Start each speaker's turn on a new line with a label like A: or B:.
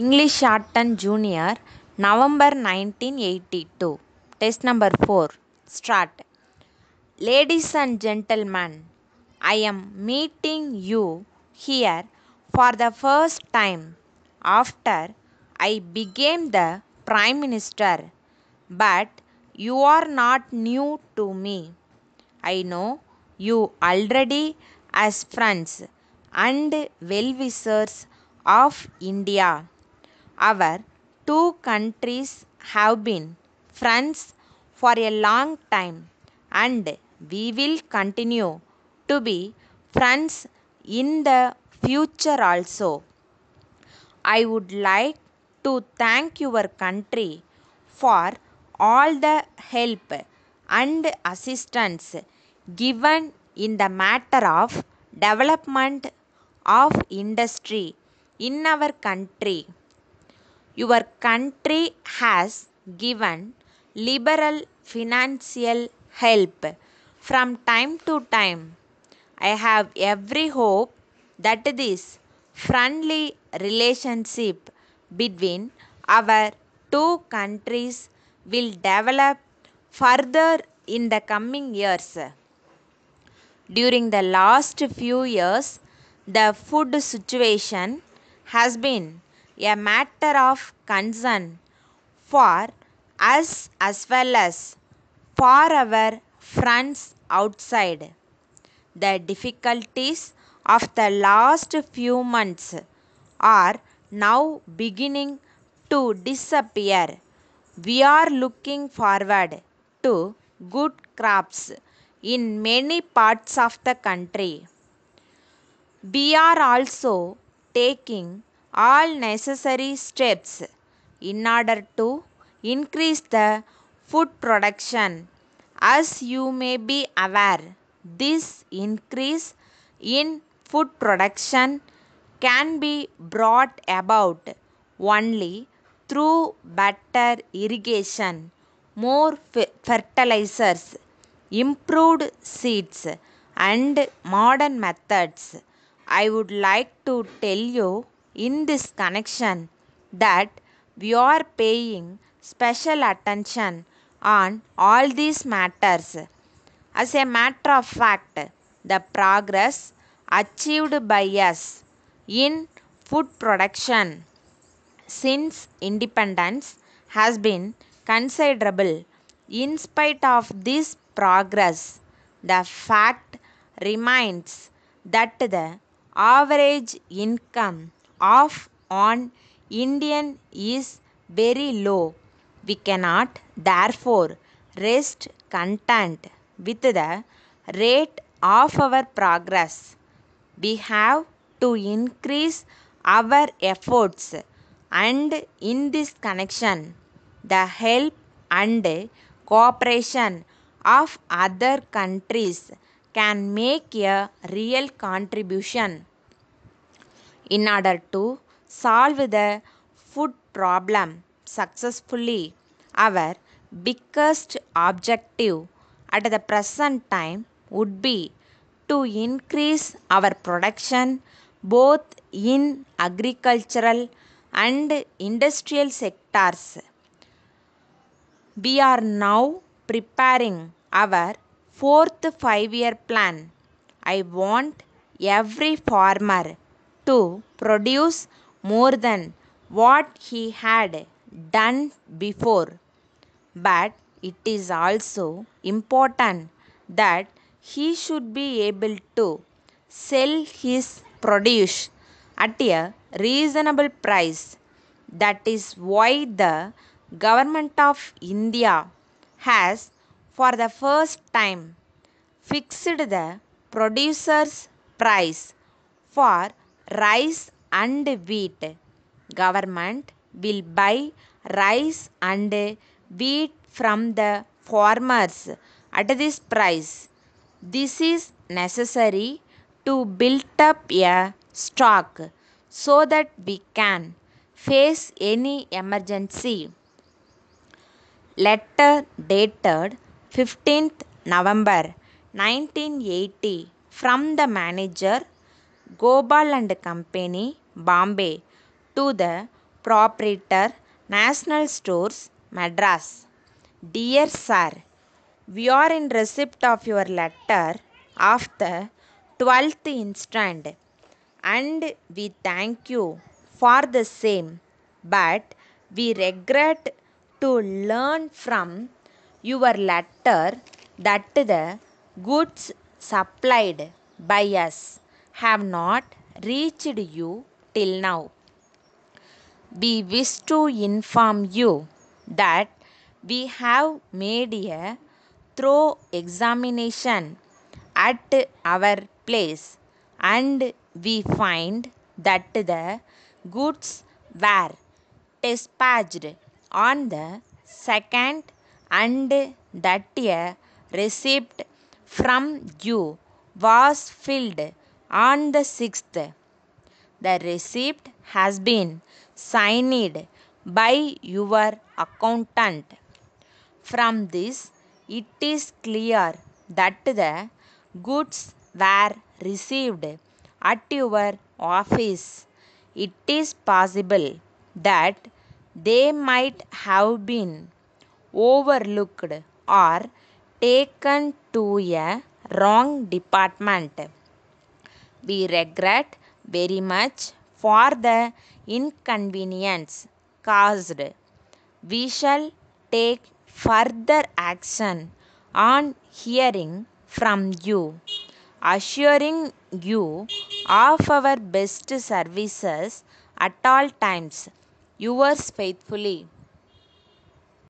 A: English Shorten Junior, November 1982. Test number 4. Start. Ladies and gentlemen, I am meeting you here for the first time after I became the Prime Minister. But you are not new to me. I know you already as friends and well-wishers of India. Our two countries have been friends for a long time and we will continue to be friends in the future also. I would like to thank your country for all the help and assistance given in the matter of development of industry in our country. Your country has given liberal financial help from time to time. I have every hope that this friendly relationship between our two countries will develop further in the coming years. During the last few years, the food situation has been a matter of concern for us as well as for our friends outside. The difficulties of the last few months are now beginning to disappear. We are looking forward to good crops in many parts of the country. We are also taking all necessary steps in order to increase the food production. As you may be aware, this increase in food production can be brought about only through better irrigation, more fertilizers, improved seeds, and modern methods. I would like to tell you in this connection that we are paying special attention on all these matters. As a matter of fact, the progress achieved by us in food production since independence has been considerable. In spite of this progress, the fact remains that the average income off on Indian is very low. We cannot therefore rest content with the rate of our progress. We have to increase our efforts and in this connection the help and cooperation of other countries can make a real contribution in order to solve the food problem successfully. Our biggest objective at the present time would be to increase our production both in agricultural and industrial sectors. We are now preparing our fourth five year plan. I want every farmer to produce more than what he had done before. But it is also important that he should be able to sell his produce at a reasonable price. That is why the Government of India has, for the first time, fixed the producer's price for rice and wheat. Government will buy rice and wheat from the farmers at this price. This is necessary to build up a stock so that we can face any emergency. Letter dated 15th November 1980 from the manager Gobal and Company, Bombay, to the proprietor, National Stores, Madras. Dear Sir, we are in receipt of your letter of the 12th instant and we thank you for the same, but we regret to learn from your letter that the goods supplied by us have not reached you till now. We wish to inform you that we have made a thorough examination at our place and we find that the goods were dispatched on the second and that a receipt from you was filled on the 6th, the receipt has been signed by your accountant. From this, it is clear that the goods were received at your office. It is possible that they might have been overlooked or taken to a wrong department. We regret very much for the inconvenience caused. We shall take further action on hearing from you, assuring you of our best services at all times. Yours faithfully.